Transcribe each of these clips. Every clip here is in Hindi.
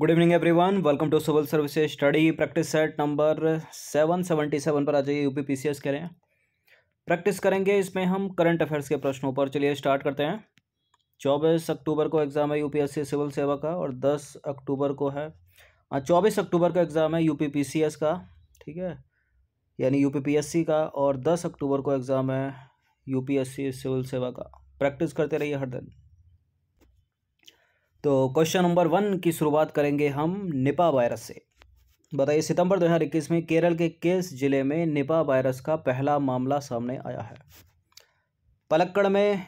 good evening everyone welcome to civil services study practice set number seven seventy seven पर आ जाइए सी एस करें प्रैक्टिस करेंगे इसमें हम करंट अफेयर्स के प्रश्नों पर चलिए स्टार्ट करते हैं चौबीस अक्टूबर को एग्ज़ाम है यूपीएससी सिविल सेवा का और दस अक्टूबर को है हाँ, चौबीस अक्टूबर का एग्ज़ाम है सी एस का ठीक है यानी सी का और दस अक्टूबर को एग्ज़ाम है सी सिविल सेवा का प्रैक्टिस करते रहिए हर दिन तो क्वेश्चन नंबर वन की शुरुआत करेंगे हम निपा वायरस से बताइए सितंबर 2021 में केरल के केस जिले में निपा वायरस का पहला मामला सामने आया है पलक्कड़ में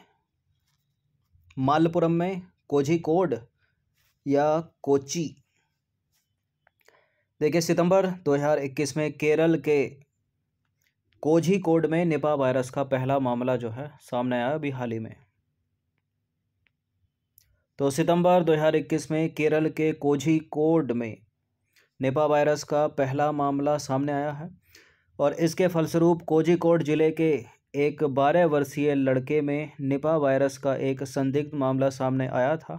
मालपुरम में कोझिकोड या कोची देखिए सितंबर 2021 में केरल के कोझिकोड में निपा वायरस का पहला मामला जो है सामने आया अभी हाल ही में तो सितंबर 2021 में केरल के कोझी कोड में नेपा वायरस का पहला मामला सामने आया है और इसके फलस्वरूप कोझिकोड जिले के एक 12 वर्षीय लड़के में निपा वायरस का एक संदिग्ध मामला सामने आया था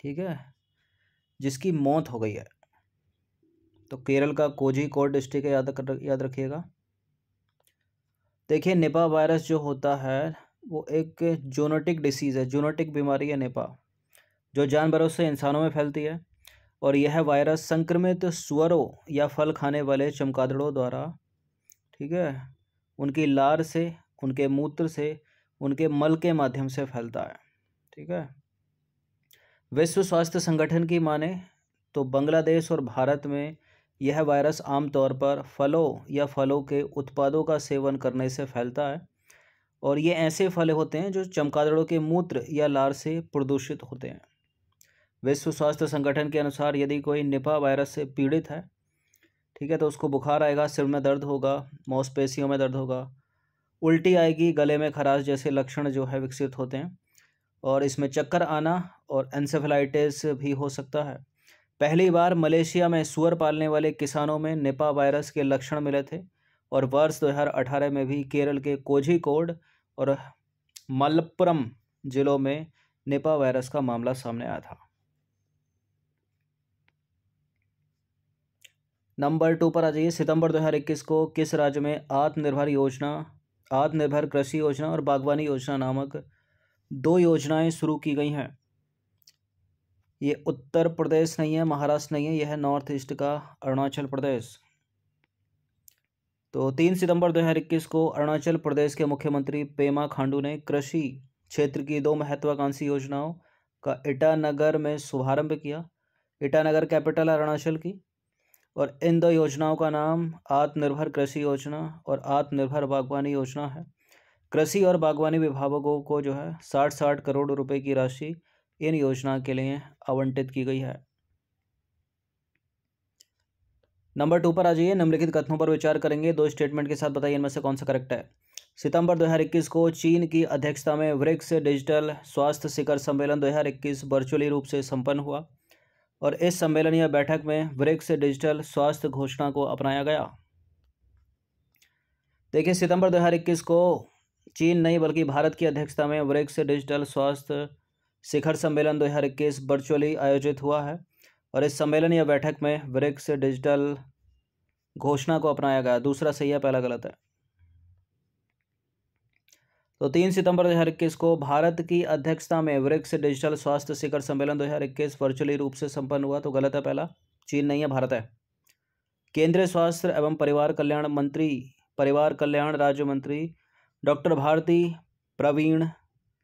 ठीक है जिसकी मौत हो गई है तो केरल का कोझिकोड डिस्ट्रिक्ट याद याद रखिएगा देखिए निपा वायरस जो होता है वो एक जोनोटिक डिसीज़ है जोनोटिक बीमारी है निपा जो जानवरों से इंसानों में फैलती है और यह वायरस संक्रमित स्वरों या फल खाने वाले चमकादड़ों द्वारा ठीक है उनकी लार से उनके मूत्र से उनके मल के माध्यम से फैलता है ठीक है विश्व स्वास्थ्य संगठन की माने तो बांग्लादेश और भारत में यह वायरस आमतौर पर फलों या फलों के उत्पादों का सेवन करने से फैलता है और ये ऐसे फल होते हैं जो चमकादड़ों के मूत्र या लार से प्रदूषित होते हैं विश्व स्वास्थ्य संगठन के अनुसार यदि कोई निपा वायरस से पीड़ित है ठीक है तो उसको बुखार आएगा सिर में दर्द होगा मांसपेशियों में दर्द होगा उल्टी आएगी गले में खराश जैसे लक्षण जो है विकसित होते हैं और इसमें चक्कर आना और एनसेफेलाइटिस भी हो सकता है पहली बार मलेशिया में सुअर पालने वाले किसानों में निपा वायरस के लक्षण मिले थे और वर्ष 2018 में भी केरल के कोझिकोड और मलप्पुरम जिलों में निपा वायरस का मामला सामने आया था नंबर टू पर आ जाइए सितंबर 2021 को किस राज्य में आत्मनिर्भर योजना आत्मनिर्भर कृषि योजना और बागवानी योजना नामक दो योजनाएं शुरू की गई हैं ये उत्तर प्रदेश नहीं है महाराष्ट्र नहीं है यह नॉर्थ ईस्ट का अरुणाचल प्रदेश तो तीन सितंबर 2021 को अरुणाचल प्रदेश के मुख्यमंत्री पेमा खांडू ने कृषि क्षेत्र की दो महत्वाकांक्षी योजनाओं का ईटानगर में शुभारंभ किया ईटानगर कैपिटल अरुणाचल की और इन दो योजनाओं का नाम आत्मनिर्भर कृषि योजना और आत्मनिर्भर बागवानी योजना है कृषि और बागवानी विभागों को जो है साठ साठ करोड़ रुपए की राशि इन योजना के लिए आवंटित की गई है नंबर टू पर आ जाइए निम्नलिखित कथनों पर विचार करेंगे दो स्टेटमेंट के साथ बताइए इनमें से कौन सा करेक्ट है सितंबर 2021 को चीन की अध्यक्षता में ब्रिक्स डिजिटल स्वास्थ्य शिखर सम्मेलन 2021 वर्चुअली रूप से संपन्न हुआ और इस सम्मेलन या बैठक में ब्रिक्स डिजिटल स्वास्थ्य घोषणा को अपनाया गया देखिए सितंबर 2021 को चीन नहीं बल्कि भारत की अध्यक्षता में ब्रिक्स डिजिटल स्वास्थ्य शिखर सम्मेलन 2021 वर्चुअली आयोजित हुआ है और इस सम्मेलन या बैठक में ब्रिक्स डिजिटल घोषणा को अपनाया गया दूसरा सही है पहला गलत है तो तीन सितंबर दो हजार इक्कीस को भारत की अध्यक्षता में ब्रिक्स डिजिटल स्वास्थ्य शिखर सम्मेलन दो हज़ार इक्कीस वर्चुअली रूप से संपन्न हुआ तो गलत है पहला चीन नहीं है भारत है केंद्रीय स्वास्थ्य एवं परिवार कल्याण मंत्री परिवार कल्याण राज्य मंत्री डॉक्टर भारती प्रवीण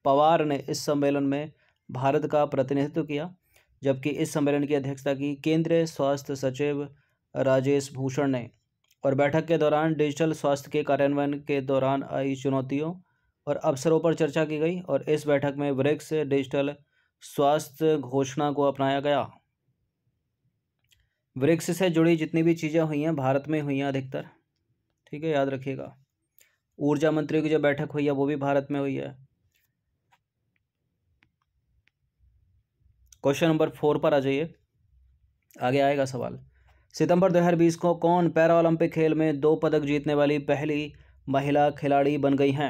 पवार ने इस सम्मेलन में भारत का प्रतिनिधित्व किया जबकि इस सम्मेलन की अध्यक्षता की केंद्रीय स्वास्थ्य सचिव राजेश भूषण ने और बैठक के दौरान डिजिटल स्वास्थ्य के कार्यान्वयन के दौरान आई चुनौतियों और अवसरों पर चर्चा की गई और इस बैठक में ब्रिक्स डिजिटल स्वास्थ्य घोषणा को अपनाया गया ब्रिक्स से जुड़ी जितनी भी चीज़ें हुई हैं भारत में हुई हैं अधिकतर ठीक है याद रखिएगा ऊर्जा मंत्रियों की जो बैठक हुई है वो भी भारत में हुई है क्वेश्चन नंबर फोर पर आ जाइए आगे आएगा सवाल सितंबर दो हजार बीस को कौन पैरा ओलंपिक खेल में दो पदक जीतने वाली पहली महिला खिलाड़ी बन गई हैं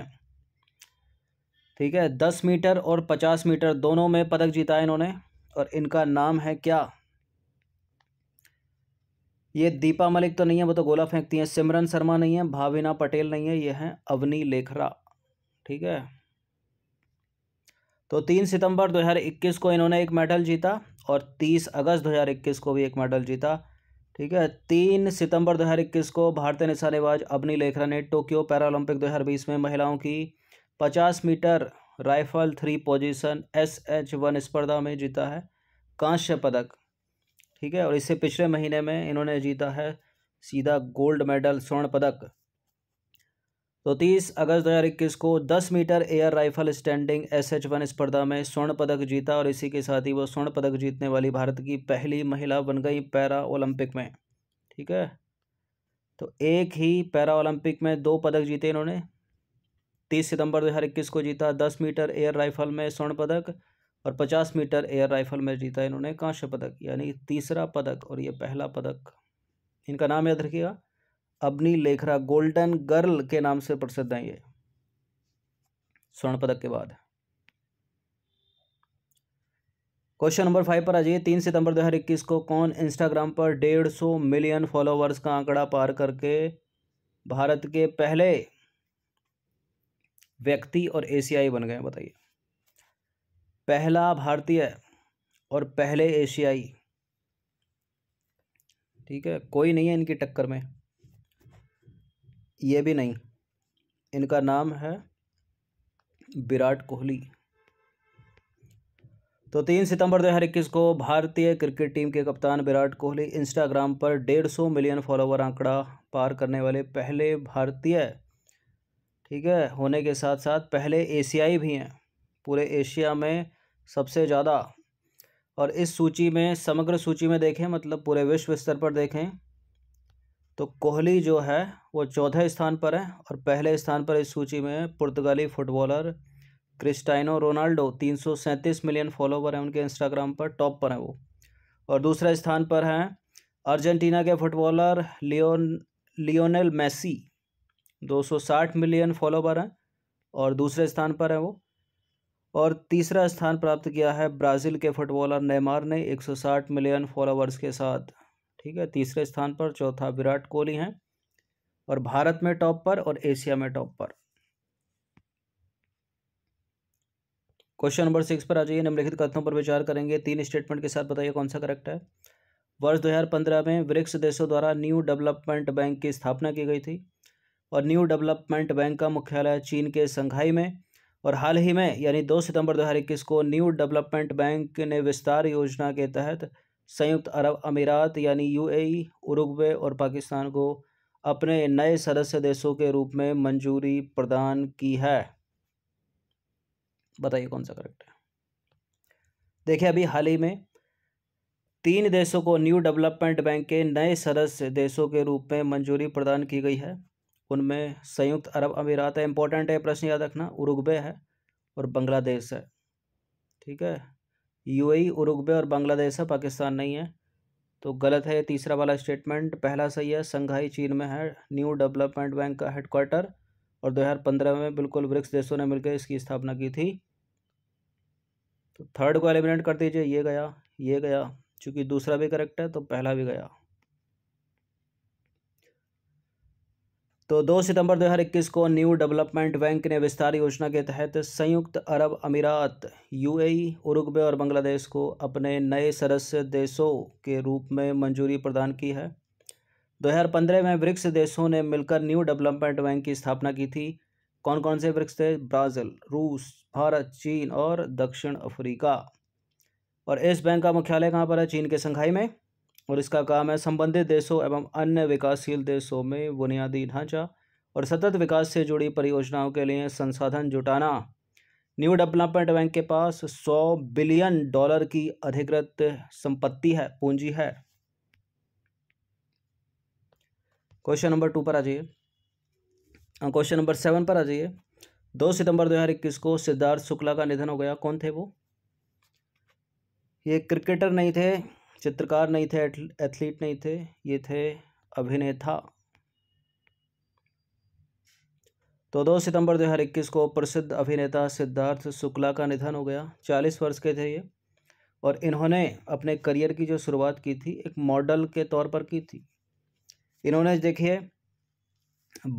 ठीक है दस मीटर और पचास मीटर दोनों में पदक जीता है इन्होंने और इनका नाम है क्या ये दीपा मलिक तो नहीं है वो तो गोला फेंकती हैं सिमरन शर्मा नहीं है भाविना पटेल नहीं है ये हैं अवनी लेखरा ठीक है तो तीन सितंबर 2021 को इन्होंने एक मेडल जीता और 30 अगस्त 2021 को भी एक मेडल जीता ठीक है तीन सितंबर 2021 को भारतीय निशानेबाज अबनी लेखरा ने टोक्यो पैरालंपिक 2020 में महिलाओं की 50 metre rifle three position S H one स्पर्धा में जीता है कांस्य पदक ठीक है और इससे पिछले महीने में इन्होंने जीता है सीधा गोल्ड मेडल स्वर्ण पदक तो 30 अगस्त 2021 को 10 metre air rifle standing S H one स्पर्धा में स्वर्ण पदक जीता और इसी के साथ ही वो स्वर्ण पदक जीतने वाली भारत की पहली महिला बन गई पैरा ओलंपिक में ठीक है तो एक ही पैरा ओलंपिक में दो पदक जीते इन्होंने तीस सितंबर 2021 को जीता दस मीटर एयर राइफल में स्वर्ण पदक और पचास मीटर एयर राइफल में जीता इन्होंने कांस्य पदक यानी तीसरा पदक और ये पहला पदक इनका नाम याद रखिएगा अबनी लेखरा गोल्डन गर्ल के नाम से प्रसिद्ध हैं ये स्वर्ण पदक के बाद क्वेश्चन नंबर फाइव पर आ जाइए तीन सितंबर 2021 को कौन इंस्टाग्राम पर डेढ़ सौ मिलियन फॉलोवर्स का आंकड़ा पार करके भारत के पहले व्यक्ति और एशियाई बन गए बताइए पहला भारतीय और पहले एशियाई ठीक है कोई नहीं है इनकी टक्कर में ये भी नहीं इनका नाम है विराट कोहली तो तीन सितंबर दो हज़ार इक्कीस को भारतीय क्रिकेट टीम के कप्तान विराट कोहली इंस्टाग्राम पर डेढ़ सौ मिलियन फॉलोवर आंकड़ा पार करने वाले पहले भारतीय ठीक है होने के साथ साथ पहले एशियाई भी हैं पूरे एशिया में सबसे ज़्यादा और इस सूची में समग्र सूची में देखें मतलब पूरे विश्व स्तर पर देखें तो कोहली जो है वो चौथे स्थान पर है और पहले स्थान पर इस सूची में पुर्तगाली फुटबॉलर क्रिस्टाइनो रोनाल्डो तीन सौ सैंतीस मिलियन फॉलोवर हैं उनके इंस्टाग्राम पर टॉप पर हैं वो और दूसरे स्थान पर हैं अर्जेंटीना के footballer Leon Lionel Messi 260 million follower हैं और दूसरे स्थान पर हैं वो और तीसरा स्थान प्राप्त किया है ब्राज़ील के फुटबॉलर नेमार ने 160 मिलियन फॉलोवर्स के साथ ठीक है तीसरे स्थान पर चौथा विराट कोहली हैं और भारत में टॉप पर और एशिया में टॉप पर क्वेश्चन नंबर सिक्स पर आ जाइए निम्नलिखित कथनों पर विचार करेंगे तीन स्टेटमेंट के साथ बताइए कौन सा करेक्ट है वर्ष 2015 में ब्रिक्स देशों द्वारा न्यू डेवलपमेंट बैंक की स्थापना की गई थी और न्यू डेवलपमेंट बैंक का मुख्यालय चीन के संघाई में और हाल ही में यानी 2 सितंबर 2021 को न्यू डेवलपमेंट बैंक ने विस्तार योजना के तहत संयुक्त अरब अमीरात यानी यूएई, ए और पाकिस्तान को अपने नए सदस्य देशों के रूप में मंजूरी प्रदान की है बताइए कौन सा करेक्ट है देखिए अभी हाल ही में तीन देशों को न्यू डेवलपमेंट बैंक के नए सदस्य देशों के रूप में मंजूरी प्रदान की गई है उनमें संयुक्त अरब अमीरात है इंपॉर्टेंट है प्रश्न याद रखना उरुग्वे है और बांग्लादेश है ठीक है यूएई उरुग्वे और बांग्लादेश है पाकिस्तान नहीं है तो गलत है ये तीसरा वाला स्टेटमेंट पहला सही है संघाई चीन में है न्यू डेवलपमेंट बैंक का हेडक्वार्टर और 2015 में बिल्कुल ब्रिक्स देशों ने मिलकर इसकी स्थापना की थी तो थर्ड को एलिमिनेट कर दीजिए ये गया ये गया चूँकि दूसरा भी करेक्ट है तो पहला भी गया तो 2 सितंबर 2021 को न्यू डेवलपमेंट बैंक ने विस्तार योजना के तहत संयुक्त अरब अमीरात यूएई ए और बांग्लादेश को अपने नए सदस्य देशों के रूप में मंजूरी प्रदान की है 2015 में ब्रिक्स देशों ने मिलकर न्यू डेवलपमेंट बैंक की स्थापना की थी कौन कौन से ब्रिक्स थे ब्राज़ील रूस भारत चीन और दक्षिण अफ्रीका और इस बैंक का मुख्यालय कहाँ पर है चीन के संघाई में और इसका काम है संबंधित देशों एवं अन्य विकासशील देशों में बुनियादी ढांचा और सतत विकास से जुड़ी परियोजनाओं के लिए संसाधन जुटाना न्यू डेवलपमेंट बैंक के पास सौ बिलियन डॉलर की अधिकृत संपत्ति है पूंजी है क्वेश्चन नंबर टू पर आ जाइए हाँ, क्वेश्चन नंबर सेवन पर आ जाइए दो सितंबर 2021 को सिद्धार्थ शुक्ला का निधन हो गया कौन थे वो ये क्रिकेटर नहीं थे चित्रकार नहीं थे एथलीट नहीं थे ये थे अभिनेता तो दो सितंबर इक्कीस को प्रसिद्ध अभिनेता सिद्धार्थ शुक्ला का निधन हो गया चालीस वर्ष के थे ये और इन्होंने अपने करियर की जो शुरुआत की थी एक मॉडल के तौर पर की थी इन्होंने देखिए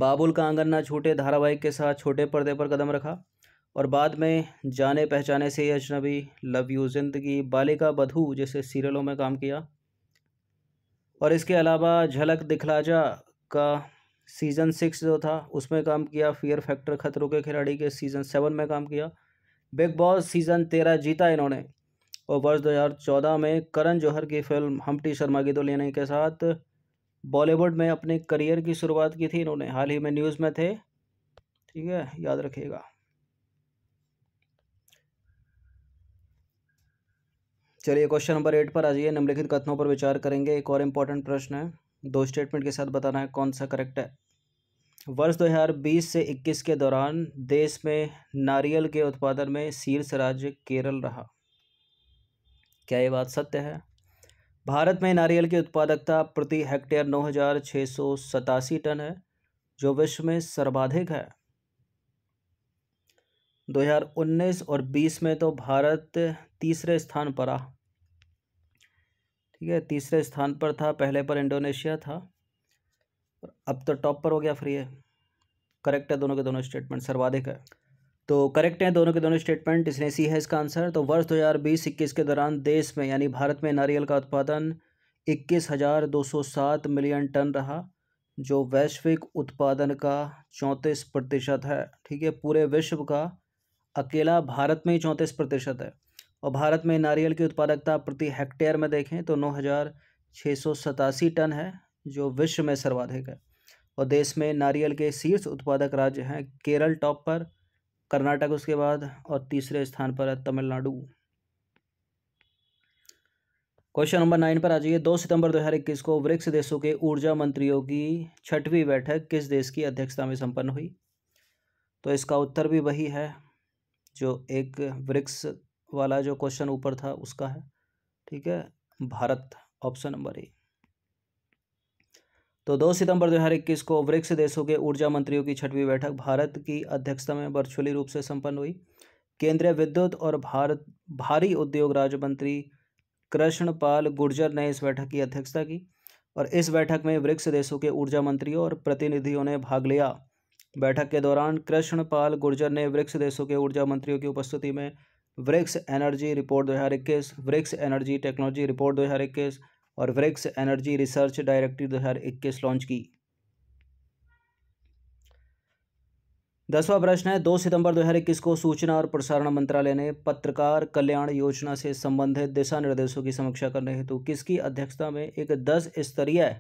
बाबुल का आंगन ना छूटे धारावाहिक के साथ छोटे पर्दे पर कदम रखा और बाद में जाने पहचाने से अजनबी लव यू ज़िंदगी बालिका बधू जैसे सीरियलों में काम किया और इसके अलावा झलक दिखलाजा का सीज़न सिक्स जो था उसमें काम किया फियर फैक्टर खतरों के खिलाड़ी के सीज़न सेवन में काम किया बिग बॉस सीज़न तेरह जीता इन्होंने और वर्ष दो हज़ार चौदह में करण जौहर की फिल्म हम्टी शर्मा की दो लेने के साथ बॉलीवुड में अपने करियर की शुरुआत की थी इन्होंने हाल ही में न्यूज़ में थे ठीक है याद रखिएगा चलिए क्वेश्चन नंबर एट पर आ जाइए निम्नलिखित कथनों पर विचार करेंगे एक और इम्पॉर्टेंट प्रश्न है दो स्टेटमेंट के साथ बताना है कौन सा करेक्ट है वर्ष 2020 से 21 के दौरान देश में नारियल के उत्पादन में शीर्ष राज्य केरल रहा क्या ये बात सत्य है भारत में नारियल की उत्पादकता प्रति हेक्टेयर नौ हज़ार छः सौ सतासी टन है जो विश्व में सर्वाधिक है 2019 और 20 में तो भारत तीसरे स्थान पर रहा ठीक है तीसरे स्थान पर था पहले पर इंडोनेशिया था और अब तो टॉप पर हो गया फ्री है करेक्ट है दोनों के दोनों स्टेटमेंट सर्वाधिक है तो करेक्ट हैं दोनों के दोनों स्टेटमेंट इसने सी है इसका आंसर तो वर्ष दो हज़ार बीस इक्कीस के दौरान देश में यानी भारत में नारियल का उत्पादन इक्कीस हज़ार दो सौ सात मिलियन टन रहा जो वैश्विक उत्पादन का चौंतीस प्रतिशत है ठीक है पूरे विश्व का अकेला भारत में ही चौंतीस प्रतिशत है और भारत में नारियल की उत्पादकता प्रति हेक्टेयर में देखें तो नौ टन है जो विश्व में सर्वाधिक है और देश में नारियल के शीर्ष उत्पादक राज्य हैं केरल टॉप पर कर्नाटक उसके बाद और तीसरे स्थान पर है तमिलनाडु क्वेश्चन नंबर नाइन पर आ जाइए दो सितंबर 2021 को ब्रिक्स देशों के ऊर्जा मंत्रियों की छठवीं बैठक किस देश की अध्यक्षता में संपन्न हुई तो इसका उत्तर भी वही है जो एक ब्रिक्स वाला जो क्वेश्चन ऊपर था उसका है ठीक है भारत ऑप्शन नंबर ए तो दो सितंबर इक्कीस को ब्रिक्स देशों के ऊर्जा मंत्रियों की छठवीं बैठक भारत की अध्यक्षता में वर्चुअली रूप से संपन्न हुई केंद्रीय विद्युत और भारत भारी उद्योग राज्य मंत्री कृष्ण पाल गुर्जर ने इस बैठक की अध्यक्षता की और इस बैठक में ब्रिक्स देशों के ऊर्जा मंत्रियों और प्रतिनिधियों ने भाग लिया बैठक के दौरान कृष्ण पाल गुर्जर ने ब्रिक्स देशों के ऊर्जा मंत्रियों की उपस्थिति में BRICS energy report 2021 BRICS energy technology report 2021 और BRICS energy research directive 2021 launch की दसवां प्रश्न है दो सितंबर 2021 को सूचना और प्रसारण मंत्रालय ने पत्रकार कल्याण योजना से संबंधित दिशा निर्देशों की समीक्षा करने हेतु किसकी अध्यक्षता में एक दस स्तरीय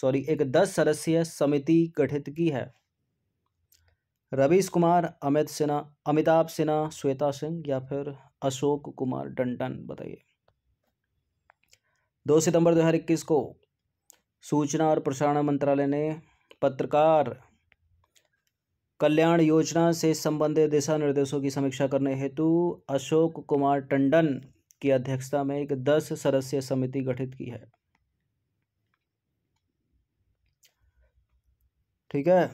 सॉरी एक दस सदस्यीय समिति गठित की है रवीश कुमार अमित सिन्हा अमिताभ सिन्हा श्वेता सिंह या फिर अशोक कुमार डंटन बताइए दो सितंबर दो हजार इक्कीस को सूचना और प्रसारण मंत्रालय ने पत्रकार कल्याण योजना से संबंधित दिशा निर्देशों की समीक्षा करने हेतु अशोक कुमार टंडन की अध्यक्षता में एक दस सदस्यीय समिति गठित की है ठीक है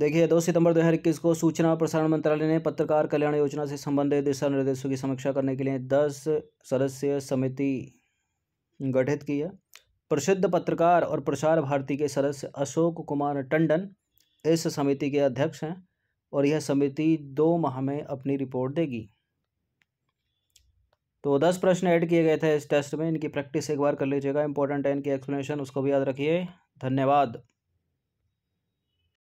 देखिए दो सितंबर दो हजार इक्कीस को सूचना और प्रसारण मंत्रालय ने पत्रकार कल्याण योजना से संबंधित दिशा निर्देशों की समीक्षा करने के लिए दस सदस्यीय समिति गठित की है प्रसिद्ध पत्रकार और प्रसार भारती के सदस्य अशोक कुमार टंडन इस समिति के अध्यक्ष हैं और यह समिति दो माह में अपनी रिपोर्ट देगी तो दस प्रश्न ऐड किए गए थे इस टेस्ट में इनकी प्रैक्टिस एक बार कर लीजिएगा इंपॉर्टेंट है इनकी एक्सप्लेनेशन उसको भी याद रखिए धन्यवाद